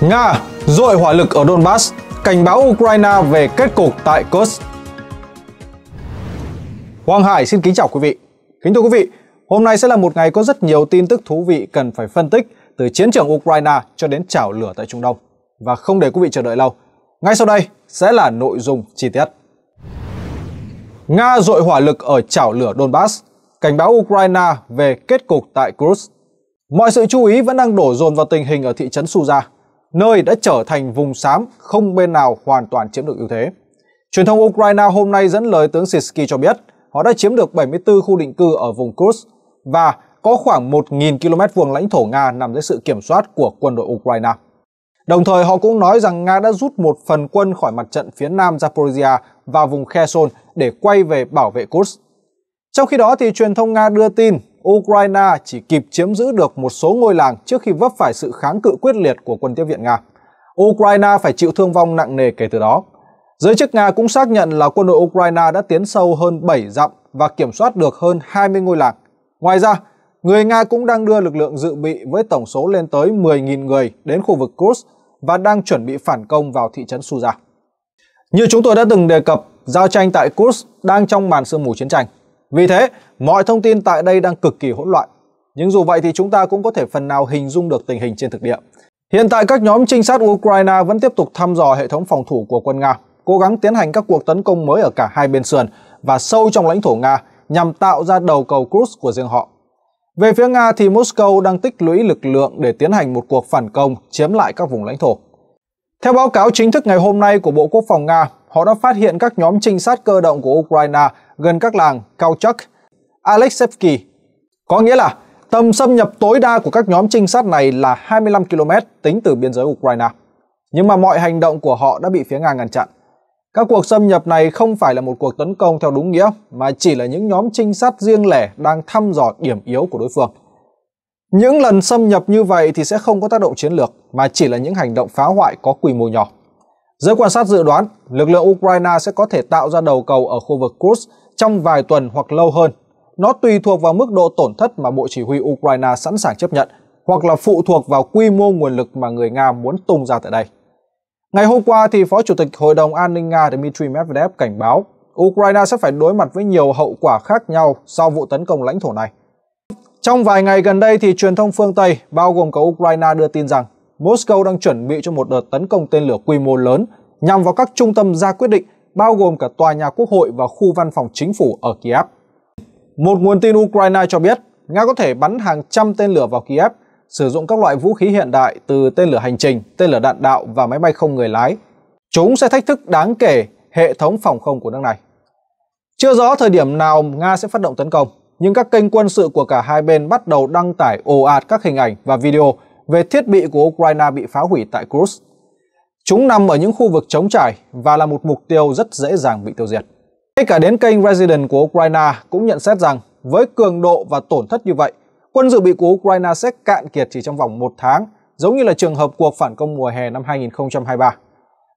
Nga dội hỏa lực ở Donbass, cảnh báo Ukraine về kết cục tại Kursk. Hoàng Hải xin kính chào quý vị. Kính thưa quý vị, hôm nay sẽ là một ngày có rất nhiều tin tức thú vị cần phải phân tích từ chiến trường Ukraine cho đến chảo lửa tại Trung Đông. Và không để quý vị chờ đợi lâu, ngay sau đây sẽ là nội dung chi tiết. Nga dội hỏa lực ở chảo lửa Donbass, cảnh báo Ukraine về kết cục tại Kursk. Mọi sự chú ý vẫn đang đổ dồn vào tình hình ở thị trấn Suza, nơi đã trở thành vùng xám không bên nào hoàn toàn chiếm được ưu thế. Truyền thông Ukraine hôm nay dẫn lời tướng Sisky cho biết họ đã chiếm được 74 khu định cư ở vùng Kursk và có khoảng 1.000 km vuông lãnh thổ Nga nằm dưới sự kiểm soát của quân đội Ukraine. Đồng thời họ cũng nói rằng Nga đã rút một phần quân khỏi mặt trận phía nam Zaporizhia và vùng Kherson để quay về bảo vệ Kursk. Trong khi đó thì truyền thông Nga đưa tin Ukraine chỉ kịp chiếm giữ được một số ngôi làng trước khi vấp phải sự kháng cự quyết liệt của quân tiếp viện Nga. Ukraine phải chịu thương vong nặng nề kể từ đó. Giới chức Nga cũng xác nhận là quân đội Ukraine đã tiến sâu hơn 7 dặm và kiểm soát được hơn 20 ngôi làng. Ngoài ra, người Nga cũng đang đưa lực lượng dự bị với tổng số lên tới 10.000 người đến khu vực Kursk và đang chuẩn bị phản công vào thị trấn Suza. Như chúng tôi đã từng đề cập, giao tranh tại Kursk đang trong màn sương mù chiến tranh. Vì thế, mọi thông tin tại đây đang cực kỳ hỗn loạn. Nhưng dù vậy thì chúng ta cũng có thể phần nào hình dung được tình hình trên thực địa. Hiện tại các nhóm trinh sát Ukraine vẫn tiếp tục thăm dò hệ thống phòng thủ của quân Nga, cố gắng tiến hành các cuộc tấn công mới ở cả hai bên sườn và sâu trong lãnh thổ Nga nhằm tạo ra đầu cầu Cruz của riêng họ. Về phía Nga thì Moscow đang tích lũy lực lượng để tiến hành một cuộc phản công chiếm lại các vùng lãnh thổ. Theo báo cáo chính thức ngày hôm nay của Bộ Quốc phòng Nga, họ đã phát hiện các nhóm trinh sát cơ động của Ukraine gần các làng Kauchak, Alexevki, có nghĩa là tầm xâm nhập tối đa của các nhóm trinh sát này là 25 km tính từ biên giới Ukraine. Nhưng mà mọi hành động của họ đã bị phía Nga ngăn chặn. Các cuộc xâm nhập này không phải là một cuộc tấn công theo đúng nghĩa, mà chỉ là những nhóm trinh sát riêng lẻ đang thăm dò điểm yếu của đối phương. Những lần xâm nhập như vậy thì sẽ không có tác động chiến lược, mà chỉ là những hành động phá hoại có quy mô nhỏ. Giới quan sát dự đoán, lực lượng Ukraine sẽ có thể tạo ra đầu cầu ở khu vực Kursk trong vài tuần hoặc lâu hơn. Nó tùy thuộc vào mức độ tổn thất mà Bộ Chỉ huy Ukraine sẵn sàng chấp nhận, hoặc là phụ thuộc vào quy mô nguồn lực mà người Nga muốn tung ra tại đây. Ngày hôm qua, thì Phó Chủ tịch Hội đồng An ninh Nga Dmitry Medvedev cảnh báo Ukraine sẽ phải đối mặt với nhiều hậu quả khác nhau sau vụ tấn công lãnh thổ này. Trong vài ngày gần đây, thì truyền thông phương Tây, bao gồm cả Ukraine đưa tin rằng Moscow đang chuẩn bị cho một đợt tấn công tên lửa quy mô lớn nhằm vào các trung tâm ra quyết định bao gồm cả tòa nhà quốc hội và khu văn phòng chính phủ ở Kiev. Một nguồn tin Ukraine cho biết, Nga có thể bắn hàng trăm tên lửa vào Kiev, sử dụng các loại vũ khí hiện đại từ tên lửa hành trình, tên lửa đạn đạo và máy bay không người lái. Chúng sẽ thách thức đáng kể hệ thống phòng không của nước này. Chưa rõ thời điểm nào Nga sẽ phát động tấn công, nhưng các kênh quân sự của cả hai bên bắt đầu đăng tải ồ ạt các hình ảnh và video về thiết bị của Ukraine bị phá hủy tại Kursk. Chúng nằm ở những khu vực trống trải và là một mục tiêu rất dễ dàng bị tiêu diệt. Ngay cả đến kênh Resident của Ukraine cũng nhận xét rằng với cường độ và tổn thất như vậy, quân dự bị của Ukraine sẽ cạn kiệt chỉ trong vòng một tháng, giống như là trường hợp cuộc phản công mùa hè năm 2023.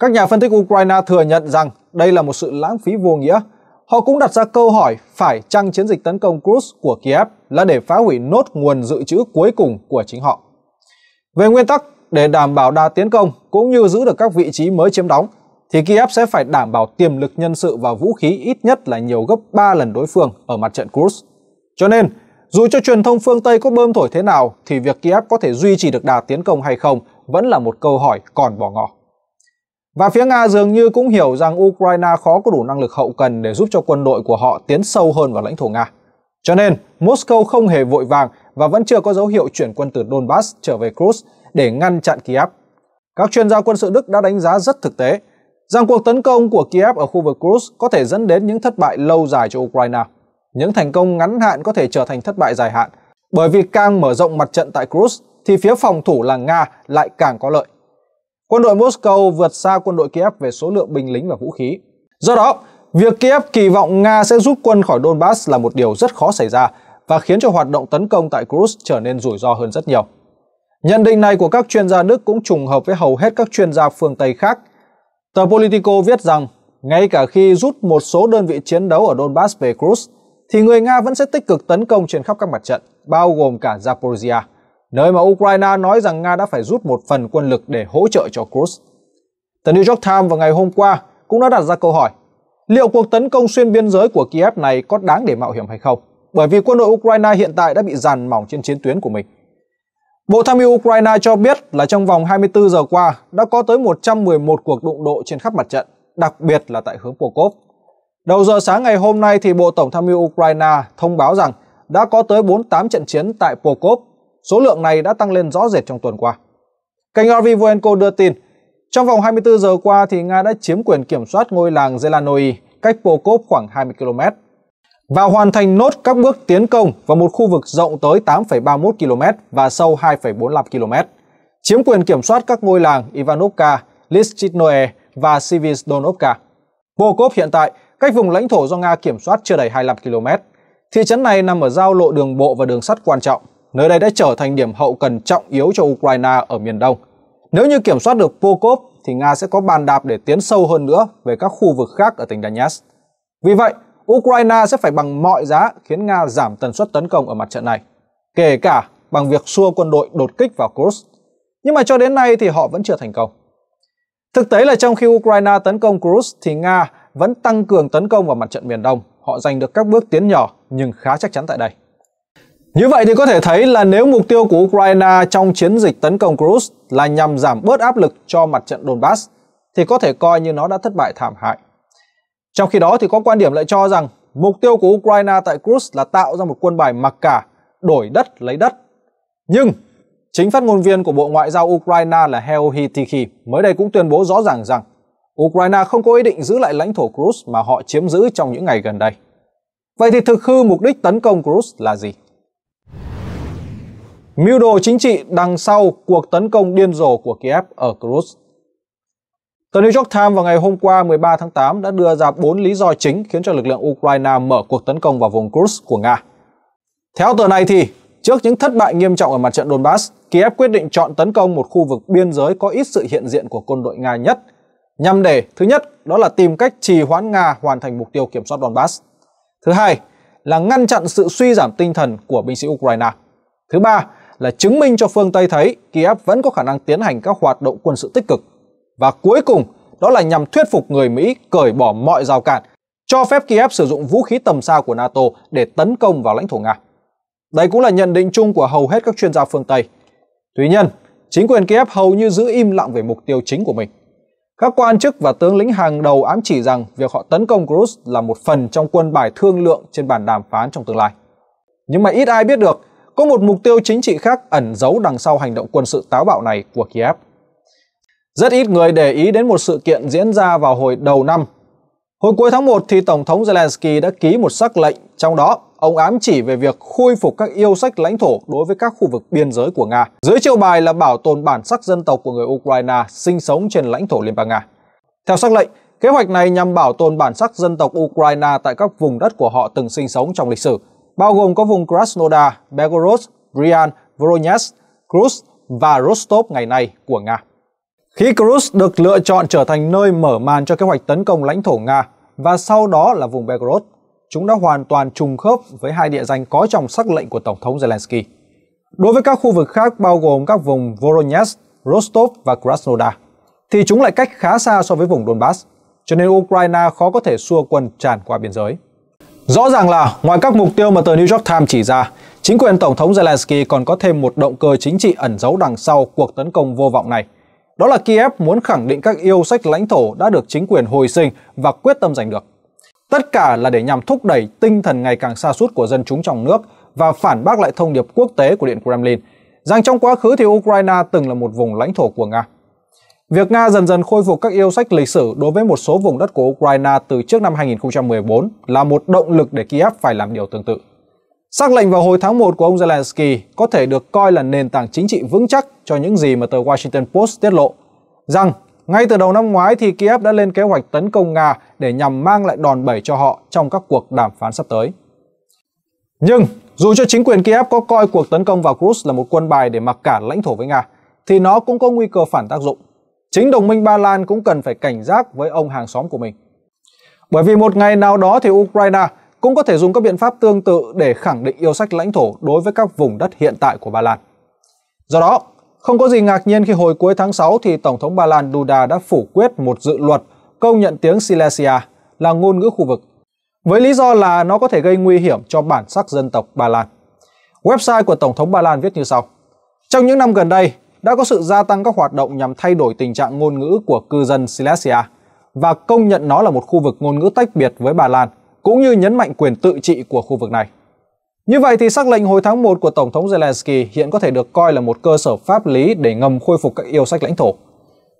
Các nhà phân tích Ukraine thừa nhận rằng đây là một sự lãng phí vô nghĩa. Họ cũng đặt ra câu hỏi phải chăng chiến dịch tấn công Cruz của Kiev là để phá hủy nốt nguồn dự trữ cuối cùng của chính họ. Về nguyên tắc, để đảm bảo đà tiến công cũng như giữ được các vị trí mới chiếm đóng, thì Kiev sẽ phải đảm bảo tiềm lực nhân sự và vũ khí ít nhất là nhiều gấp 3 lần đối phương ở mặt trận Kursk. Cho nên, dù cho truyền thông phương Tây có bơm thổi thế nào thì việc Kiev có thể duy trì được đà tiến công hay không vẫn là một câu hỏi còn bỏ ngỏ. Và phía Nga dường như cũng hiểu rằng Ukraine khó có đủ năng lực hậu cần để giúp cho quân đội của họ tiến sâu hơn vào lãnh thổ Nga. Cho nên, Moscow không hề vội vàng và vẫn chưa có dấu hiệu chuyển quân từ Donbass trở về Kursk để ngăn chặn Kiev. Các chuyên gia quân sự Đức đã đánh giá rất thực tế rằng cuộc tấn công của Kiev ở khu vực Kursk có thể dẫn đến những thất bại lâu dài cho Ukraine. Những thành công ngắn hạn có thể trở thành thất bại dài hạn, bởi vì càng mở rộng mặt trận tại Kursk thì phía phòng thủ là Nga lại càng có lợi. Quân đội Moscow vượt xa quân đội Kiev về số lượng binh lính và vũ khí. Do đó, việc Kiev kỳ vọng Nga sẽ rút quân khỏi Donbass là một điều rất khó xảy ra và khiến cho hoạt động tấn công tại Kursk trở nên rủi ro hơn rất nhiều. Nhận định này của các chuyên gia Đức cũng trùng hợp với hầu hết các chuyên gia phương Tây khác. Tờ Politico viết rằng, ngay cả khi rút một số đơn vị chiến đấu ở Donbass về Cruz, thì người Nga vẫn sẽ tích cực tấn công trên khắp các mặt trận, bao gồm cả Zaporizhia, nơi mà Ukraine nói rằng Nga đã phải rút một phần quân lực để hỗ trợ cho Cruz. Tờ New York Times vào ngày hôm qua cũng đã đặt ra câu hỏi, liệu cuộc tấn công xuyên biên giới của Kiev này có đáng để mạo hiểm hay không? Bởi vì quân đội Ukraine hiện tại đã bị dàn mỏng trên chiến tuyến của mình. Bộ Tham mưu Ukraine cho biết là trong vòng 24 giờ qua đã có tới 111 cuộc đụng độ trên khắp mặt trận, đặc biệt là tại hướng Pokov. Đầu giờ sáng ngày hôm nay thì Bộ Tổng Tham mưu Ukraine thông báo rằng đã có tới 48 trận chiến tại Pokov. Số lượng này đã tăng lên rõ rệt trong tuần qua. Kênh Arvivoenko đưa tin, trong vòng 24 giờ qua thì Nga đã chiếm quyền kiểm soát ngôi làng Zelanoi, cách Pokov khoảng 20 km và hoàn thành nốt các bước tiến công vào một khu vực rộng tới 8,31 km và sâu 2,45 km, chiếm quyền kiểm soát các ngôi làng Ivanovka, Lischitnoe và Sivizdonovka. Volkov hiện tại cách vùng lãnh thổ do Nga kiểm soát chưa đầy 25 km. Thị trấn này nằm ở giao lộ đường bộ và đường sắt quan trọng. Nơi đây đã trở thành điểm hậu cần trọng yếu cho Ukraine ở miền Đông. Nếu như kiểm soát được Volkov thì Nga sẽ có bàn đạp để tiến sâu hơn nữa về các khu vực khác ở tỉnh Donetsk. Vì vậy, Ukraine sẽ phải bằng mọi giá khiến Nga giảm tần suất tấn công ở mặt trận này, kể cả bằng việc xua quân đội đột kích vào Kursk. Nhưng mà cho đến nay thì họ vẫn chưa thành công. Thực tế là trong khi Ukraine tấn công Kursk thì Nga vẫn tăng cường tấn công vào mặt trận miền Đông. Họ giành được các bước tiến nhỏ nhưng khá chắc chắn tại đây. Như vậy thì có thể thấy là nếu mục tiêu của Ukraine trong chiến dịch tấn công Kursk là nhằm giảm bớt áp lực cho mặt trận Donbass thì có thể coi như nó đã thất bại thảm hại. Trong khi đó thì có quan điểm lại cho rằng mục tiêu của Ukraine tại Cruz là tạo ra một quân bài mặc cả, đổi đất lấy đất. Nhưng chính phát ngôn viên của Bộ Ngoại giao Ukraine là Heohi Tikhi mới đây cũng tuyên bố rõ ràng rằng Ukraine không có ý định giữ lại lãnh thổ Cruz mà họ chiếm giữ trong những ngày gần đây. Vậy thì thực hư mục đích tấn công Cruz là gì? Mưu đồ chính trị đằng sau cuộc tấn công điên rồ của Kiev ở Cruz Tờ New York Times vào ngày hôm qua 13 tháng 8 đã đưa ra 4 lý do chính khiến cho lực lượng Ukraine mở cuộc tấn công vào vùng Kursk của Nga. Theo tờ này thì, trước những thất bại nghiêm trọng ở mặt trận Donbass, Kiev quyết định chọn tấn công một khu vực biên giới có ít sự hiện diện của quân đội Nga nhất, nhằm để, thứ nhất, đó là tìm cách trì hoãn Nga hoàn thành mục tiêu kiểm soát Donbass. Thứ hai, là ngăn chặn sự suy giảm tinh thần của binh sĩ Ukraine. Thứ ba, là chứng minh cho phương Tây thấy Kiev vẫn có khả năng tiến hành các hoạt động quân sự tích cực và cuối cùng đó là nhằm thuyết phục người Mỹ cởi bỏ mọi rào cản, cho phép Kiev sử dụng vũ khí tầm xa của NATO để tấn công vào lãnh thổ Nga. Đây cũng là nhận định chung của hầu hết các chuyên gia phương Tây. Tuy nhiên, chính quyền Kiev hầu như giữ im lặng về mục tiêu chính của mình. Các quan chức và tướng lĩnh hàng đầu ám chỉ rằng việc họ tấn công Cruz là một phần trong quân bài thương lượng trên bàn đàm phán trong tương lai. Nhưng mà ít ai biết được, có một mục tiêu chính trị khác ẩn giấu đằng sau hành động quân sự táo bạo này của Kiev. Rất ít người để ý đến một sự kiện diễn ra vào hồi đầu năm. Hồi cuối tháng 1 thì Tổng thống Zelensky đã ký một sắc lệnh, trong đó ông ám chỉ về việc khôi phục các yêu sách lãnh thổ đối với các khu vực biên giới của Nga. Dưới chiêu bài là bảo tồn bản sắc dân tộc của người Ukraine sinh sống trên lãnh thổ Liên bang Nga. Theo sắc lệnh, kế hoạch này nhằm bảo tồn bản sắc dân tộc Ukraine tại các vùng đất của họ từng sinh sống trong lịch sử, bao gồm có vùng Krasnodar, Belgorod, Bryansk, Voronezh, Kursk và Rostov ngày nay của Nga. Khí Kursk được lựa chọn trở thành nơi mở màn cho kế hoạch tấn công lãnh thổ Nga và sau đó là vùng Belgorod. Chúng đã hoàn toàn trùng khớp với hai địa danh có trong sắc lệnh của Tổng thống Zelensky. Đối với các khu vực khác bao gồm các vùng Voronezh, Rostov và Krasnodar, thì chúng lại cách khá xa so với vùng Donbass, cho nên Ukraine khó có thể xua quân tràn qua biên giới. Rõ ràng là ngoài các mục tiêu mà tờ New York Times chỉ ra, chính quyền Tổng thống Zelensky còn có thêm một động cơ chính trị ẩn giấu đằng sau cuộc tấn công vô vọng này – đó là Kiev muốn khẳng định các yêu sách lãnh thổ đã được chính quyền hồi sinh và quyết tâm giành được. Tất cả là để nhằm thúc đẩy tinh thần ngày càng xa suốt của dân chúng trong nước và phản bác lại thông điệp quốc tế của Điện Kremlin rằng trong quá khứ thì Ukraine từng là một vùng lãnh thổ của Nga. Việc Nga dần dần khôi phục các yêu sách lịch sử đối với một số vùng đất của Ukraine từ trước năm 2014 là một động lực để Kiev phải làm điều tương tự. Sắc lệnh vào hồi tháng 1 của ông Zelensky có thể được coi là nền tảng chính trị vững chắc cho những gì mà tờ Washington Post tiết lộ, rằng ngay từ đầu năm ngoái thì Kiev đã lên kế hoạch tấn công Nga để nhằm mang lại đòn bẩy cho họ trong các cuộc đàm phán sắp tới. Nhưng dù cho chính quyền Kiev có coi cuộc tấn công vào Cruz là một quân bài để mặc cả lãnh thổ với Nga, thì nó cũng có nguy cơ phản tác dụng. Chính đồng minh Ba Lan cũng cần phải cảnh giác với ông hàng xóm của mình. Bởi vì một ngày nào đó thì Ukraine cũng có thể dùng các biện pháp tương tự để khẳng định yêu sách lãnh thổ đối với các vùng đất hiện tại của Ba Lan. Do đó, không có gì ngạc nhiên khi hồi cuối tháng 6 thì Tổng thống Ba Lan Duda đã phủ quyết một dự luật công nhận tiếng Silesia là ngôn ngữ khu vực, với lý do là nó có thể gây nguy hiểm cho bản sắc dân tộc Ba Lan. Website của Tổng thống Ba Lan viết như sau. Trong những năm gần đây, đã có sự gia tăng các hoạt động nhằm thay đổi tình trạng ngôn ngữ của cư dân Silesia và công nhận nó là một khu vực ngôn ngữ tách biệt với Ba Lan cũng như nhấn mạnh quyền tự trị của khu vực này. Như vậy thì sắc lệnh hồi tháng 1 của Tổng thống Zelensky hiện có thể được coi là một cơ sở pháp lý để ngầm khôi phục các yêu sách lãnh thổ.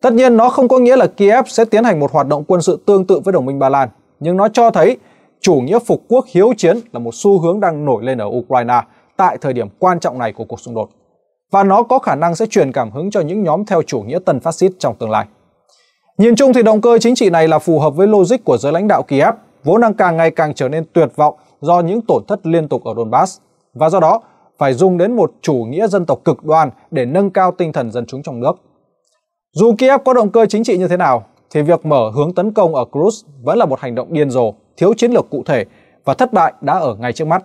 Tất nhiên nó không có nghĩa là Kiev sẽ tiến hành một hoạt động quân sự tương tự với đồng minh Ba Lan, nhưng nó cho thấy chủ nghĩa phục quốc hiếu chiến là một xu hướng đang nổi lên ở Ukraine tại thời điểm quan trọng này của cuộc xung đột. Và nó có khả năng sẽ truyền cảm hứng cho những nhóm theo chủ nghĩa tân phát xít trong tương lai. Nhìn chung thì động cơ chính trị này là phù hợp với logic của giới lãnh đạo Kiev vốn đang càng ngày càng trở nên tuyệt vọng do những tổn thất liên tục ở Donbass và do đó phải dùng đến một chủ nghĩa dân tộc cực đoan để nâng cao tinh thần dân chúng trong nước. Dù Kiev có động cơ chính trị như thế nào, thì việc mở hướng tấn công ở Cruz vẫn là một hành động điên rồ, thiếu chiến lược cụ thể và thất bại đã ở ngay trước mắt.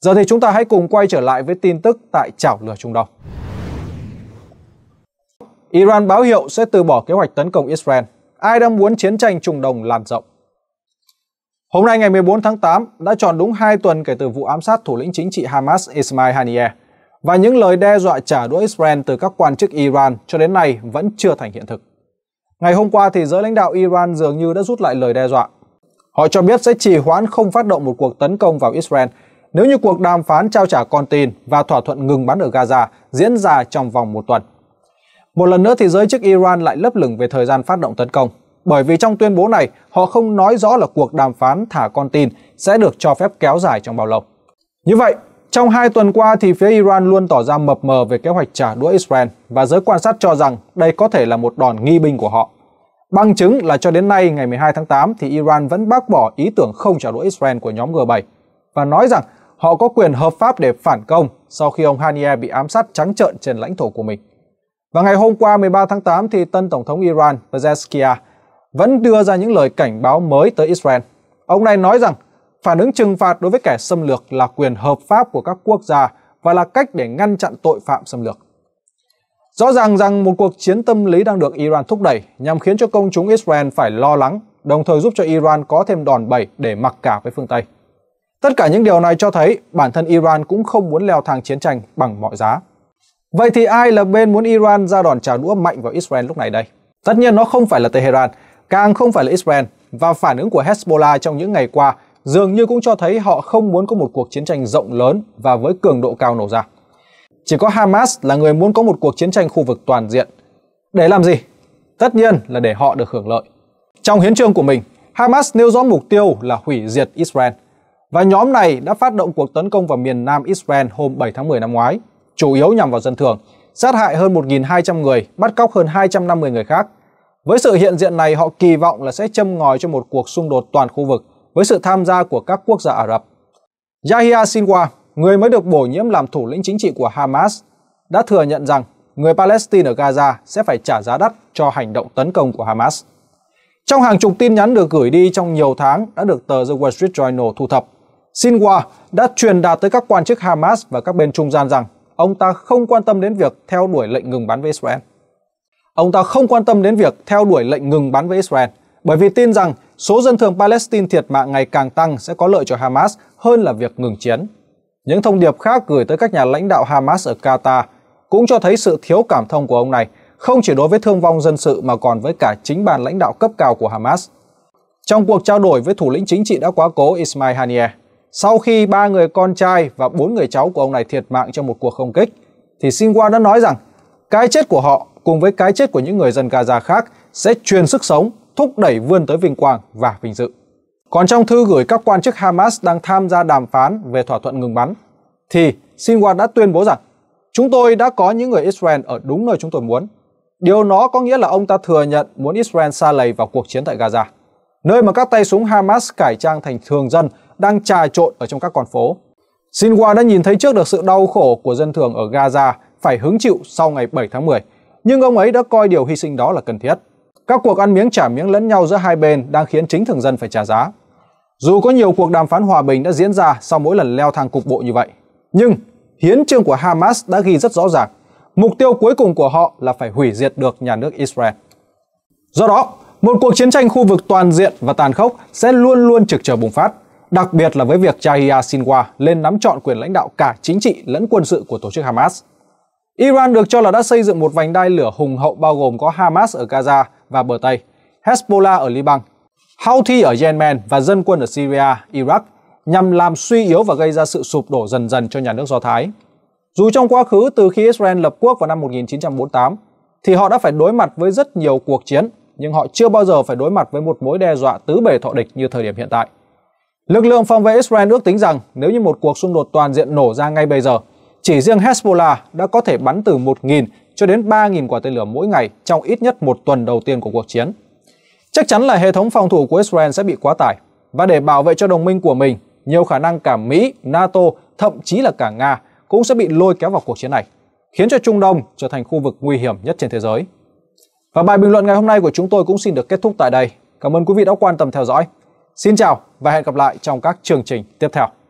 Giờ thì chúng ta hãy cùng quay trở lại với tin tức tại chảo lửa Trung Đông. Iran báo hiệu sẽ từ bỏ kế hoạch tấn công Israel. Ai đang muốn chiến tranh Trung Đông lan rộng? Hôm nay ngày 14 tháng 8 đã tròn đúng 2 tuần kể từ vụ ám sát thủ lĩnh chính trị Hamas Ismail Haniyeh và những lời đe dọa trả đũa Israel từ các quan chức Iran cho đến nay vẫn chưa thành hiện thực. Ngày hôm qua thì giới lãnh đạo Iran dường như đã rút lại lời đe dọa. Họ cho biết sẽ trì hoãn không phát động một cuộc tấn công vào Israel nếu như cuộc đàm phán trao trả con tin và thỏa thuận ngừng bắn ở Gaza diễn ra trong vòng một tuần. Một lần nữa thì giới chức Iran lại lấp lửng về thời gian phát động tấn công bởi vì trong tuyên bố này họ không nói rõ là cuộc đàm phán thả con tin sẽ được cho phép kéo dài trong bao lâu. Như vậy, trong hai tuần qua thì phía Iran luôn tỏ ra mập mờ về kế hoạch trả đũa Israel và giới quan sát cho rằng đây có thể là một đòn nghi binh của họ. Bằng chứng là cho đến nay ngày 12 tháng 8 thì Iran vẫn bác bỏ ý tưởng không trả đũa Israel của nhóm G7 và nói rằng họ có quyền hợp pháp để phản công sau khi ông Haniyeh bị ám sát trắng trợn trên lãnh thổ của mình. Và ngày hôm qua 13 tháng 8 thì tân tổng thống Iran Pezeshkian vẫn đưa ra những lời cảnh báo mới tới Israel. Ông này nói rằng phản ứng trừng phạt đối với kẻ xâm lược là quyền hợp pháp của các quốc gia và là cách để ngăn chặn tội phạm xâm lược. Rõ ràng rằng một cuộc chiến tâm lý đang được Iran thúc đẩy nhằm khiến cho công chúng Israel phải lo lắng, đồng thời giúp cho Iran có thêm đòn bẩy để mặc cả với phương Tây. Tất cả những điều này cho thấy bản thân Iran cũng không muốn leo thang chiến tranh bằng mọi giá. Vậy thì ai là bên muốn Iran ra đòn trả đũa mạnh vào Israel lúc này đây? Tất nhiên nó không phải là Tehran, càng không phải là Israel và phản ứng của Hezbollah trong những ngày qua dường như cũng cho thấy họ không muốn có một cuộc chiến tranh rộng lớn và với cường độ cao nổ ra. Chỉ có Hamas là người muốn có một cuộc chiến tranh khu vực toàn diện. Để làm gì? Tất nhiên là để họ được hưởng lợi. Trong hiến trương của mình, Hamas nêu rõ mục tiêu là hủy diệt Israel. Và nhóm này đã phát động cuộc tấn công vào miền nam Israel hôm 7 tháng 10 năm ngoái, chủ yếu nhằm vào dân thường, sát hại hơn 1.200 người, bắt cóc hơn 250 người khác, với sự hiện diện này, họ kỳ vọng là sẽ châm ngòi cho một cuộc xung đột toàn khu vực với sự tham gia của các quốc gia Ả Rập. Yahya Sinwar, người mới được bổ nhiệm làm thủ lĩnh chính trị của Hamas, đã thừa nhận rằng người Palestine ở Gaza sẽ phải trả giá đắt cho hành động tấn công của Hamas. Trong hàng chục tin nhắn được gửi đi trong nhiều tháng đã được tờ The Wall Street Journal thu thập, Sinwar đã truyền đạt tới các quan chức Hamas và các bên trung gian rằng ông ta không quan tâm đến việc theo đuổi lệnh ngừng bắn với Israel. Ông ta không quan tâm đến việc theo đuổi lệnh ngừng bắn với Israel bởi vì tin rằng số dân thường Palestine thiệt mạng ngày càng tăng sẽ có lợi cho Hamas hơn là việc ngừng chiến. Những thông điệp khác gửi tới các nhà lãnh đạo Hamas ở Qatar cũng cho thấy sự thiếu cảm thông của ông này không chỉ đối với thương vong dân sự mà còn với cả chính bàn lãnh đạo cấp cao của Hamas. Trong cuộc trao đổi với thủ lĩnh chính trị đã quá cố Ismail Haniyeh, sau khi ba người con trai và bốn người cháu của ông này thiệt mạng trong một cuộc không kích, thì Sinwa đã nói rằng cái chết của họ cùng với cái chết của những người dân Gaza khác sẽ truyền sức sống, thúc đẩy vươn tới vinh quang và vinh dự. Còn trong thư gửi các quan chức Hamas đang tham gia đàm phán về thỏa thuận ngừng bắn, thì Sinwar đã tuyên bố rằng Chúng tôi đã có những người Israel ở đúng nơi chúng tôi muốn. Điều nó có nghĩa là ông ta thừa nhận muốn Israel xa lầy vào cuộc chiến tại Gaza, nơi mà các tay súng Hamas cải trang thành thường dân đang trà trộn ở trong các con phố. Sinwar đã nhìn thấy trước được sự đau khổ của dân thường ở Gaza phải hứng chịu sau ngày 7 tháng 10 nhưng ông ấy đã coi điều hy sinh đó là cần thiết. Các cuộc ăn miếng trả miếng lẫn nhau giữa hai bên đang khiến chính thường dân phải trả giá. Dù có nhiều cuộc đàm phán hòa bình đã diễn ra sau mỗi lần leo thang cục bộ như vậy, nhưng hiến trương của Hamas đã ghi rất rõ ràng, mục tiêu cuối cùng của họ là phải hủy diệt được nhà nước Israel. Do đó, một cuộc chiến tranh khu vực toàn diện và tàn khốc sẽ luôn luôn trực chờ bùng phát, đặc biệt là với việc Yahya Sinwar lên nắm trọn quyền lãnh đạo cả chính trị lẫn quân sự của tổ chức Hamas. Iran được cho là đã xây dựng một vành đai lửa hùng hậu bao gồm có Hamas ở Gaza và bờ Tây, Hezbollah ở Liban, Houthi ở Yemen và dân quân ở Syria, Iraq nhằm làm suy yếu và gây ra sự sụp đổ dần dần cho nhà nước Do Thái. Dù trong quá khứ từ khi Israel lập quốc vào năm 1948 thì họ đã phải đối mặt với rất nhiều cuộc chiến nhưng họ chưa bao giờ phải đối mặt với một mối đe dọa tứ bề thọ địch như thời điểm hiện tại. Lực lượng phòng vệ Israel ước tính rằng nếu như một cuộc xung đột toàn diện nổ ra ngay bây giờ chỉ riêng Hezbollah đã có thể bắn từ 1.000 cho đến 3.000 quả tên lửa mỗi ngày trong ít nhất một tuần đầu tiên của cuộc chiến. Chắc chắn là hệ thống phòng thủ của Israel sẽ bị quá tải. Và để bảo vệ cho đồng minh của mình, nhiều khả năng cả Mỹ, NATO, thậm chí là cả Nga cũng sẽ bị lôi kéo vào cuộc chiến này, khiến cho Trung Đông trở thành khu vực nguy hiểm nhất trên thế giới. Và bài bình luận ngày hôm nay của chúng tôi cũng xin được kết thúc tại đây. Cảm ơn quý vị đã quan tâm theo dõi. Xin chào và hẹn gặp lại trong các chương trình tiếp theo.